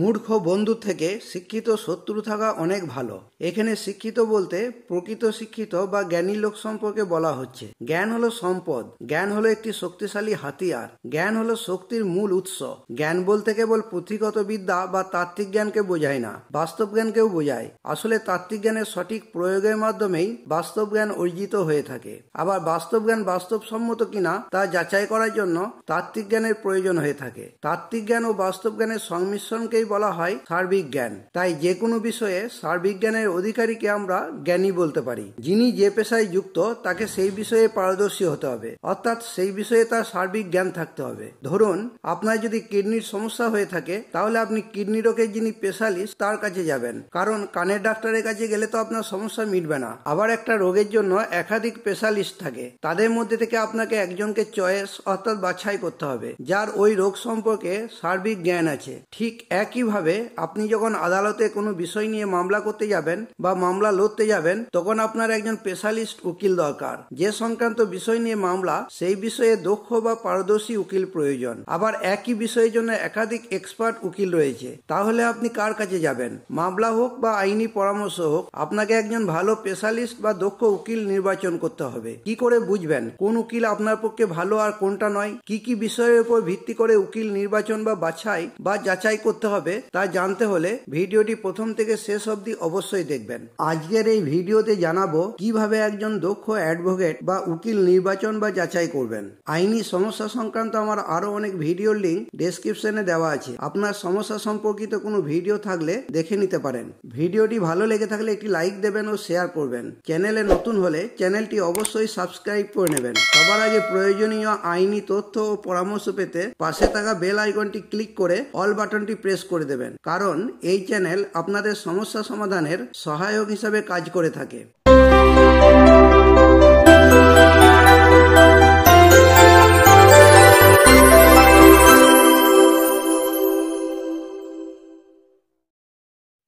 মূর্খ বন্ধু থেকে শিক্ষিত শত্রু থাকা অনেক ভালো এখানে শিক্ষিত বলতে প্রকৃত শিক্ষিত বা জ্ঞানী লোক সম্পর্কে বলা হচ্ছে জ্ঞান হলো সম্পদ জ্ঞান হলো একটি শক্তিশালী হাতিয়ার জ্ঞান হলো শক্তির মূল উৎস জ্ঞান বলতে কেবল পুঁথিগত বিদ্যা বা তাত্ত্বিক জ্ঞানকে বোঝায় না বাস্তব জ্ঞানকেও বোঝায় আসলে তাত্ত্বিক জ্ঞানের সঠিক প্রয়োগের মাধ্যমেই বাস্তব জ্ঞান অর্জিত হয়ে থাকে আবার বাস্তব জ্ঞান বাস্তবসম্মত কিনা তা যাচাই করার জন্য তাত্ত্বিক জ্ঞানের প্রয়োজন হয়ে থাকে তাত্ত্বিক জ্ঞান ও বাস্তব জ্ঞানের সংমিশ্রণকে সকলকেই বলা হয় সার্বিক জ্ঞান তাই যে কোনো বিষয়ে সার্বিক জ্ঞানের অধিকারীকে আমরা জ্ঞানী বলতে পারি যিনি যে পেশায় যুক্ত তাকে সেই বিষয়ে পারদর্শী হতে হবে অর্থাৎ সেই বিষয়ে তার সার্বিক জ্ঞান থাকতে হবে ধরুন আপনার যদি কিডনির সমস্যা হয়ে থাকে তাহলে আপনি কিডনি রোগের যিনি স্পেশালিস্ট তার কাছে যাবেন কারণ কানের ডাক্তারের কাছে গেলে তো আপনার সমস্যা মিটবে না আবার একটা রোগের জন্য একাধিক স্পেশালিস্ট থাকে তাদের মধ্যে থেকে আপনাকে একজনকে চয়েস অর্থাৎ বাছাই করতে হবে যার ওই রোগ সম্পর্কে সার্বিক জ্ঞান আছে ঠিক এক একইভাবে আপনি যখন আদালতে কোনো বিষয় নিয়ে মামলা করতে যাবেন বা মামলা লড়তে যাবেন তখন আপনার একজন স্পেশালিস্ট উকিল দরকার যে সংক্রান্ত বিষয় নিয়ে মামলা সেই বিষয়ে দক্ষ বা পারদর্শী উকিল প্রয়োজন আবার একই বিষয়ের জন্য একাধিক এক্সপার্ট উকিল রয়েছে তাহলে আপনি কার কাছে যাবেন মামলা হোক বা আইনি পরামর্শ হোক আপনাকে একজন ভালো স্পেশালিস্ট বা দক্ষ উকিল নির্বাচন করতে হবে কি করে বুঝবেন কোন উকিল আপনার পক্ষে ভালো আর কোনটা নয় কি কি বিষয়ের উপর ভিত্তি করে উকিল নির্বাচন বা বাছাই বা যাচাই করতে হবে তা জানতে হলে ভিডিওটি প্রথম থেকে শেষ অবধি অবশ্যই দেখবেন আজকের এই ভিডিওতে জানাবো কিভাবে একজন দক্ষ অ্যাডভোকেট বা উকিল নির্বাচন বা যাচাই করবেন আইনি সমস্যা সংক্রান্ত আমার আরো অনেক ভিডিওর লিঙ্ক ডেসক্রিপশনে দেওয়া আছে আপনার সমস্যা সম্পর্কিত কোনো ভিডিও থাকলে দেখে নিতে পারেন ভিডিওটি ভালো লেগে থাকলে একটি লাইক দেবেন ও শেয়ার করবেন চ্যানেলে নতুন হলে চ্যানেলটি অবশ্যই সাবস্ক্রাইব করে নেবেন সবার আগে প্রয়োজনীয় আইনি তথ্য ও পরামর্শ পেতে পাশে থাকা বেল আইকনটি ক্লিক করে অল বাটনটি প্রেস করে দেবেন কারণ এই চ্যানেল আপনাদের সমস্যা সমাধানের সহায়ক হিসাবে কাজ করে থাকে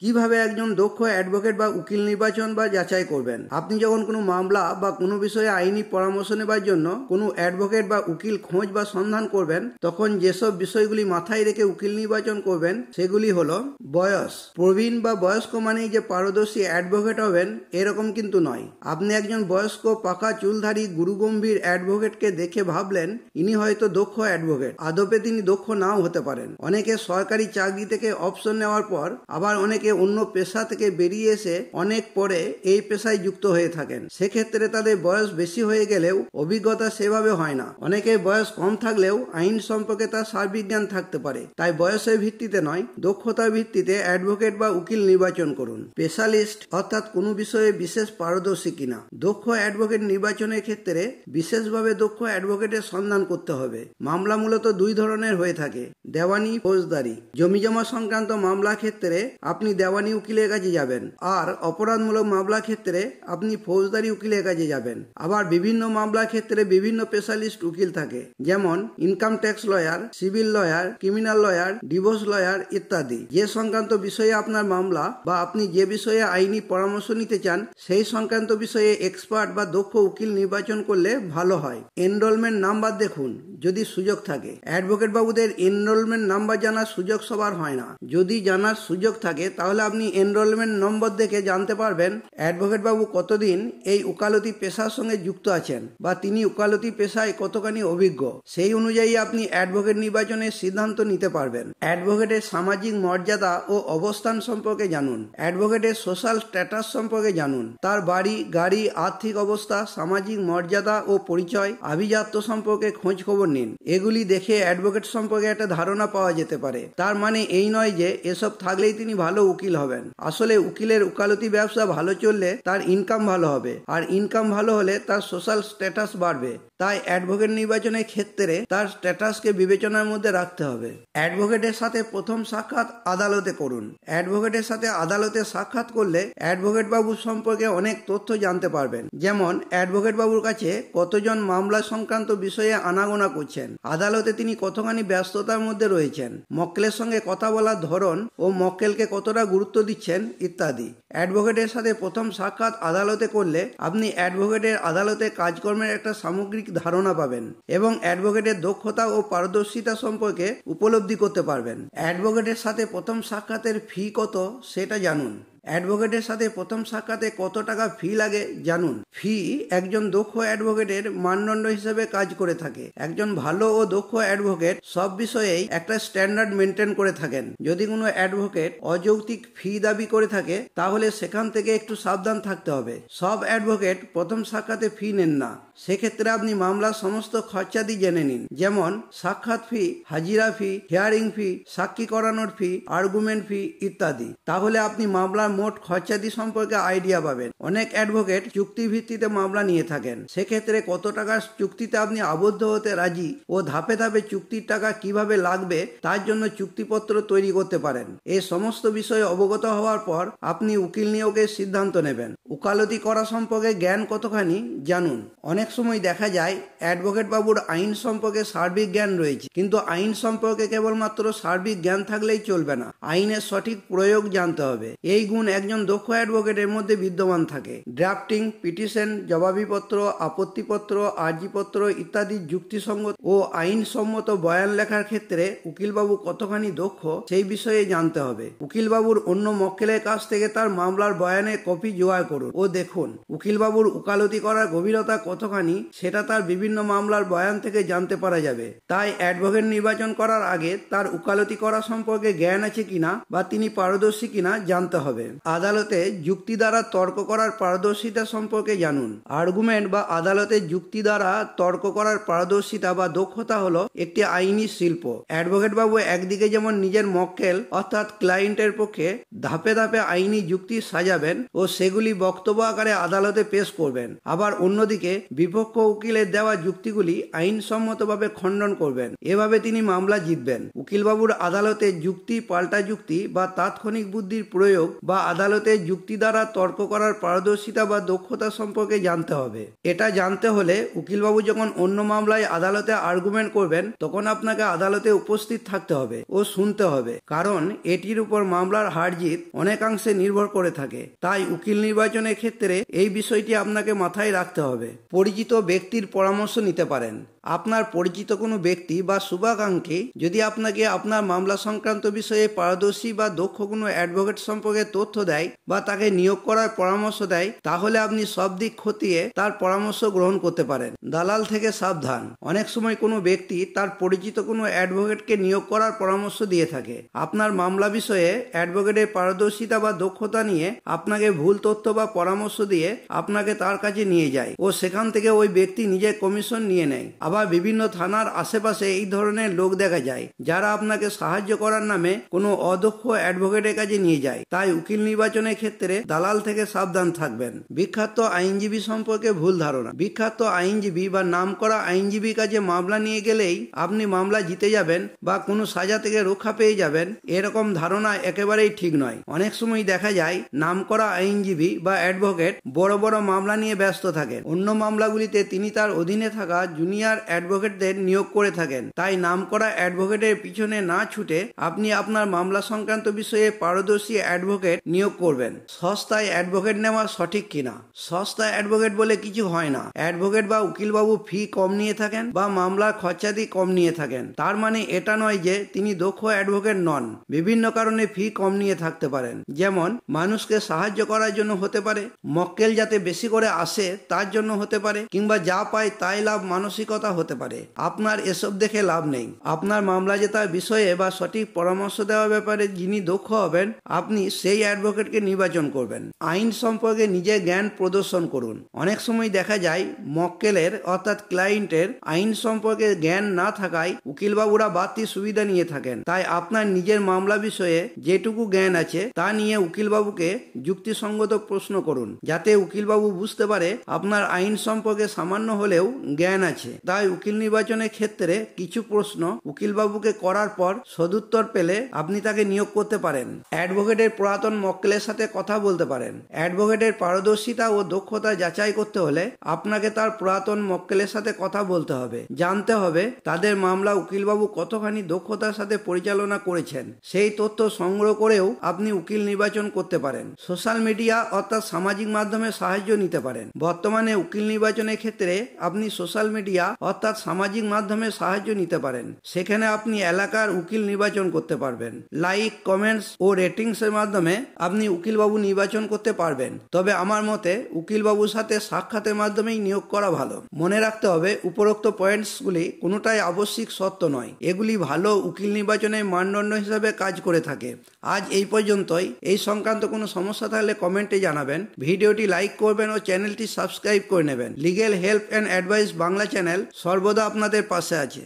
কিভাবে একজন দক্ষ অ্যাডভোকেট বা উকিল নির্বাচন বা যাচাই করবেন আপনি যখন কোনো মামলা বা কোনো বিষয়ে আইনি পরামর্শ নেবার জন্য কোনো অ্যাডভোকেট বা উকিল খোঁজ বা সন্ধান করবেন তখন যেসব বিষয়গুলি মাথায় রেখে উকিল নির্বাচন করবেন সেগুলি হল বয়স প্রবীণ বা বয়স্ক মানেই যে পারদর্শী অ্যাডভোকেট হবেন এরকম কিন্তু নয় আপনি একজন বয়স্ক পাকা চুলধারী গুরুগম্ভীর অ্যাডভোকেটকে দেখে ভাবলেন ইনি হয়তো দক্ষ অ্যাডভোকেট আদপে তিনি দক্ষ নাও হতে পারেন অনেকে সরকারি চাকরি থেকে অপশন নেওয়ার পর আবার অনেকে থেকে অন্য পেশা থেকে বেরিয়ে এসে অনেক পরে এই পেশায় যুক্ত হয়ে থাকেন সেক্ষেত্রে তাদের বয়স বেশি হয়ে গেলেও অভিজ্ঞতা সেভাবে হয় না অনেকে বয়স কম থাকলেও আইন সম্পর্কে তার সারবিজ্ঞান থাকতে পারে তাই বয়সের ভিত্তিতে নয় দক্ষতা ভিত্তিতে অ্যাডভোকেট বা উকিল নির্বাচন করুন স্পেশালিস্ট অর্থাৎ কোনো বিষয়ে বিশেষ পারদর্শী কিনা দক্ষ অ্যাডভোকেট নির্বাচনের ক্ষেত্রে বিশেষভাবে দক্ষ অ্যাডভোকেটের সন্ধান করতে হবে মামলা মূলত দুই ধরনের হয়ে থাকে দেওয়ানি ফৌজদারি জমিজমা সংক্রান্ত মামলা ক্ষেত্রে আপনি দেওয়ানি উকিলের কাছে যাবেন আর অপরাধমূলক মামলা ক্ষেত্রে আপনি ফৌজদারি উকিলের কাছে যাবেন আবার বিভিন্ন মামলা ক্ষেত্রে বিভিন্ন স্পেশালিস্ট উকিল থাকে যেমন income tax lawyer civil lawyer criminal lawyer divorce lawyer ইত্যাদি যে সংক্রান্ত বিষয়ে আপনার মামলা বা আপনি যে বিষয়ে আইনি পরামর্শ নিতে চান সেই সংক্রান্ত বিষয়ে এক্সপার্ট বা দক্ষ উকিল নির্বাচন করলে ভালো হয় এনরোলমেন্ট নাম্বার দেখুন যদি সুযোগ থাকে অ্যাডভোকেট বাবুদের এনরোলমেন্ট নাম্বার জানার সুযোগ সবার হয় না যদি জানার সুযোগ থাকে তা তাহলে আপনি এনরোলমেন্ট নম্বর দেখে জানতে পারবেন অ্যাডভোকেটবাবু কতদিন এই উকালতি পেশার সঙ্গে যুক্ত আছেন বা তিনি উকালতি পেশায় কতখানি অভিজ্ঞ সেই অনুযায়ী আপনি অ্যাডভোকেট নির্বাচনের সিদ্ধান্ত নিতে পারবেন অ্যাডভোকেটের সামাজিক মর্যাদা ও অবস্থান সম্পর্কে জানুন অ্যাডভোকেটের সোশ্যাল স্ট্যাটাস সম্পর্কে জানুন তার বাড়ি গাড়ি আর্থিক অবস্থা সামাজিক মর্যাদা ও পরিচয় আভিজাত্য সম্পর্কে খোঁজ খবর নিন এগুলি দেখে অ্যাডভোকেট সম্পর্কে একটা ধারণা পাওয়া যেতে পারে তার মানে এই নয় যে এসব থাকলেই তিনি ভালো উকিল হবেন আসলে উকিলের উকালতি ব্যবসা ভালো চললে তার ইনকাম ভালো হবে আর ইনকাম ভালো হলে তার সোশ্যাল স্ট্যাটাস বাড়বে তাই অ্যাডভোকেট নির্বাচনের ক্ষেত্রে তার স্ট্যাটাসকে বিবেচনার মধ্যে রাখতে হবে অ্যাডভোকেটের সাথে প্রথম সাক্ষাৎ আদালতে করুন অ্যাডভোকেটের সাথে আদালতে সাক্ষাৎ করলে অ্যাডভোকেট বাবুর সম্পর্কে অনেক তথ্য জানতে পারবেন যেমন অ্যাডভোকেট বাবুর কাছে কতজন মামলা সংক্রান্ত বিষয়ে আনাগোনা করছেন আদালতে তিনি কতখানি ব্যস্ততার মধ্যে রয়েছেন মক্কেলের সঙ্গে কথা বলার ধরন ও মক্কেলকে কতটা গুরুত্ব দিচ্ছেন ইত্যাদি অ্যাডভোকেটের সাথে প্রথম সাক্ষাৎ আদালতে করলে আপনি অ্যাডভোকেটের আদালতে কাজকর্মের একটা সামগ্রিক ধারণা পাবেন এবং অ্যাডভোকেটের দক্ষতা ও পারদর্শিতা সম্পর্কে উপলব্ধি করতে পারবেন অ্যাডভোকেটের সাথে প্রথম সাক্ষাতের ফি কত সেটা জানুন অ্যাডভোকেটের সাথে প্রথম সাক্ষাতে কত টাকা ফি লাগে জানুন ফি একজন দক্ষ অ্যাডভোকেটের মানদণ্ড হিসেবে কাজ করে থাকে একজন ভালো ও দক্ষ অ্যাডভোকেট সব বিষয়েই একটা স্ট্যান্ডার্ড মেনটেন করে থাকেন যদি কোনো অ্যাডভোকেট অযৌক্তিক ফি দাবি করে থাকে তাহলে সেখান থেকে একটু সাবধান থাকতে হবে সব অ্যাডভোকেট প্রথম সাক্ষাতে ফি নেন না সেক্ষেত্রে আপনি মামলার সমস্ত খরচাদি জেনে নিন যেমন সাক্ষাৎ ফি হাজিরা ফি হিয়ারিং ফি সাক্ষী করানোর ফি আর্গুমেন্ট ফি ইত্যাদি তাহলে আপনি মামলার মোট খরচাদি সম্পর্কে আইডিয়া পাবেন অনেক অ্যাডভোকেট চুক্তি ভিত্তিতে মামলা নিয়ে থাকেন সেক্ষেত্রে কত টাকার চুক্তিতে আপনি আবদ্ধ হতে রাজি ও ধাপে ধাপে চুক্তির টাকা কিভাবে লাগবে তার জন্য চুক্তিপত্র তৈরি করতে পারেন এই সমস্ত বিষয়ে অবগত হওয়ার পর আপনি উকিল নিয়োগের সিদ্ধান্ত নেবেন উকালতি করা সম্পর্কে জ্ঞান কতখানি জানুন অনেক সময় দেখা যায় অ্যাডভোকেট বাবুর আইন সম্পর্কে সার্বিক জ্ঞান রয়েছে কিন্তু আইন সম্পর্কে কেবলমাত্র সার্বিক জ্ঞান থাকলেই চলবে না আইনের সঠিক প্রয়োগ জানতে হবে এই গুণ একজন দক্ষ অ্যাডভোকেটের মধ্যে বিদ্যমান থাকে ড্রাফটিং পিটিশন জবাবিপত্র আপত্তিপত্র আর্জিপত্র ইত্যাদি যুক্তিসঙ্গত ও আইনসম্মত বয়ান লেখার ক্ষেত্রে উকিলবাবু কতখানি দক্ষ সেই বিষয়ে জানতে হবে উকিলবাবুর অন্য মক্কেলের কাছ থেকে তার মামলার বয়ানে কপি জোগাড় করুন ও দেখুন উকিলবাবুর উকালতি করার গভীরতা কতখানি সেটা তার বিভিন্ন মামলার বয়ান থেকে জানতে পারা যাবে তাই অ্যাডভোকেট নির্বাচন করার আগে তার উকালতি করা সম্পর্কে জ্ঞান আছে কিনা বা তিনি পারদর্শী কিনা জানতে হবে আদালতে যুক্তি দ্বারা তর্ক করার পারদর্শিতা সম্পর্কে জানুন আর্গুমেন্ট বা আদালতে যুক্তি দ্বারা তর্ক করার পারদর্শিতা বা দক্ষতা হলো একটি আইনি শিল্প অ্যাডভোকেট বাবু একদিকে যেমন নিজের মক্কেল অর্থাৎ ক্লায়েন্টের পক্ষে ধাপে ধাপে আইনি যুক্তি সাজাবেন ও সেগুলি বক্তব্য আকারে আদালতে পেশ করবেন আবার অন্যদিকে বিপক্ষ উকিলের দেওয়া যুক্তিগুলি আইনসম্মতভাবে খণ্ডন করবেন এভাবে তিনি মামলা জিতবেন উকিলবাবুর আদালতে যুক্তি পাল্টা যুক্তি বা তাৎক্ষণিক বুদ্ধির প্রয়োগ বা বা আদালতে যুক্তি দ্বারা তর্ক করার পারদর্শিতা বা দক্ষতা সম্পর্কে জানতে হবে এটা জানতে হলে উকিলবাবু যখন অন্য মামলায় আদালতে আর্গুমেন্ট করবেন তখন আপনাকে আদালতে উপস্থিত থাকতে হবে ও শুনতে হবে কারণ এটির উপর মামলার হারজিত অনেকাংশে নির্ভর করে থাকে তাই উকিল নির্বাচনের ক্ষেত্রে এই বিষয়টি আপনাকে মাথায় রাখতে হবে পরিচিত ব্যক্তির পরামর্শ নিতে পারেন আপনার পরিচিত কোনো ব্যক্তি বা শুভাকাঙ্ক্ষী যদি আপনাকে আপনার মামলা সংক্রান্ত বিষয়ে পারদর্শী বা দক্ষ কোনো অ্যাডভোকেট সম্পর্কে তথ্য দেয় বা তাকে নিয়োগ করার পরামর্শ দেয় তাহলে আপনি সব দিক খতিয়ে তার পরামর্শ গ্রহণ করতে পারেন দালাল থেকে সাবধান অনেক সময় কোনো ব্যক্তি তার পরিচিত কোনো অ্যাডভোকেটকে নিয়োগ করার পরামর্শ দিয়ে থাকে আপনার মামলা বিষয়ে অ্যাডভোকেটের পারদর্শিতা বা দক্ষতা নিয়ে আপনাকে ভুল তথ্য বা পরামর্শ দিয়ে আপনাকে তার কাছে নিয়ে যায় ও সেখান থেকে ওই ব্যক্তি নিজের কমিশন নিয়ে নেয় আবার বা বিভিন্ন থানার আশেপাশে এই ধরনের লোক দেখা যায় যারা আপনাকে সাহায্য করার নামে কোনো অদক্ষ অ্যাডভোকেটের কাছে নিয়ে যায় তাই উকিল নির্বাচনের ক্ষেত্রে দালাল থেকে সাবধান থাকবেন বিখ্যাত আইনজীবী সম্পর্কে ভুল ধারণা বিখ্যাত আইনজীবী বা নাম করা আইনজীবীর কাছে মামলা নিয়ে গেলেই আপনি মামলা জিতে যাবেন বা কোনো সাজা থেকে রক্ষা পেয়ে যাবেন এরকম ধারণা একেবারেই ঠিক নয় অনেক সময় দেখা যায় নাম করা আইনজীবী বা অ্যাডভোকেট বড় বড় মামলা নিয়ে ব্যস্ত থাকেন অন্য মামলাগুলিতে তিনি তার অধীনে থাকা জুনিয়র সত্যিকার অ্যাডভোকেটদের নিয়োগ করে থাকেন তাই নাম করা অ্যাডভোকেটের পিছনে না ছুটে আপনি আপনার মামলা সংক্রান্ত বিষয়ে পারদর্শী অ্যাডভোকেট নিয়োগ করবেন সস্তায় অ্যাডভোকেট নেওয়া সঠিক কিনা সস্তা অ্যাডভোকেট বলে কিছু হয় না অ্যাডভোকেট বা উকিলবাবু ফি কম নিয়ে থাকেন বা মামলার খরচাদি কম নিয়ে থাকেন তার মানে এটা নয় যে তিনি দক্ষ অ্যাডভোকেট নন বিভিন্ন কারণে ফি কম নিয়ে থাকতে পারেন যেমন মানুষকে সাহায্য করার জন্য হতে পারে মক্কেল যাতে বেশি করে আসে তার জন্য হতে পারে কিংবা যা পায় তাই লাভ মানসিকতা ব্যর্থতা হতে পারে আপনার এসব দেখে লাভ নেই আপনার মামলা জেতার বিষয়ে বা সঠিক পরামর্শ দেওয়ার ব্যাপারে যিনি দক্ষ হবেন আপনি সেই অ্যাডভোকেটকে নির্বাচন করবেন আইন সম্পর্কে নিজের জ্ঞান প্রদর্শন করুন অনেক সময় দেখা যায় মক্কেলের অর্থাৎ ক্লায়েন্টের আইন সম্পর্কে জ্ঞান না থাকায় উকিলবাবুরা বাড়তি সুবিধা নিয়ে থাকেন তাই আপনার নিজের মামলা বিষয়ে যেটুকু জ্ঞান আছে তা নিয়ে উকিলবাবুকে যুক্তিসঙ্গত প্রশ্ন করুন যাতে উকিলবাবু বুঝতে পারে আপনার আইন সম্পর্কে সামান্য হলেও জ্ঞান আছে তা তাই উকিল নির্বাচনের ক্ষেত্রে কিছু প্রশ্ন উকিলবাবুকে করার পর সদুত্তর পেলে আপনি তাকে নিয়োগ করতে পারেন অ্যাডভোকেটের পুরাতন মক্কেলের সাথে কথা বলতে পারেন অ্যাডভোকেটের পারদর্শিতা ও দক্ষতা যাচাই করতে হলে আপনাকে তার পুরাতন মক্কেলের সাথে কথা বলতে হবে জানতে হবে তাদের মামলা উকিলবাবু কতখানি দক্ষতার সাথে পরিচালনা করেছেন সেই তথ্য সংগ্রহ করেও আপনি উকিল নির্বাচন করতে পারেন সোশ্যাল মিডিয়া অর্থাৎ সামাজিক মাধ্যমে সাহায্য নিতে পারেন বর্তমানে উকিল নির্বাচনের ক্ষেত্রে আপনি সোশ্যাল মিডিয়া অর্থাৎ সামাজিক মাধ্যমে সাহায্য নিতে পারেন সেখানে আপনি এলাকার উকিল নির্বাচন করতে পারবেন লাইক কমেন্টস ও রেটিংস এর মাধ্যমে আপনি উকিলবাবু নির্বাচন করতে পারবেন তবে আমার মতে উকিলবাবুর সাথে সাক্ষাতের মাধ্যমেই নিয়োগ করা ভালো মনে রাখতে হবে উপরোক্ত পয়েন্টসগুলি কোনোটাই আবশ্যিক সত্য নয় এগুলি ভালো উকিল নির্বাচনের মানদণ্ড হিসাবে কাজ করে থাকে আজ এই পর্যন্তই এই সংক্রান্ত কোনো সমস্যা থাকলে কমেন্টে জানাবেন ভিডিওটি লাইক করবেন ও চ্যানেলটি সাবস্ক্রাইব করে নেবেন legal help and advice Bangla channel সর্বদা আপনাদের পাশে আছে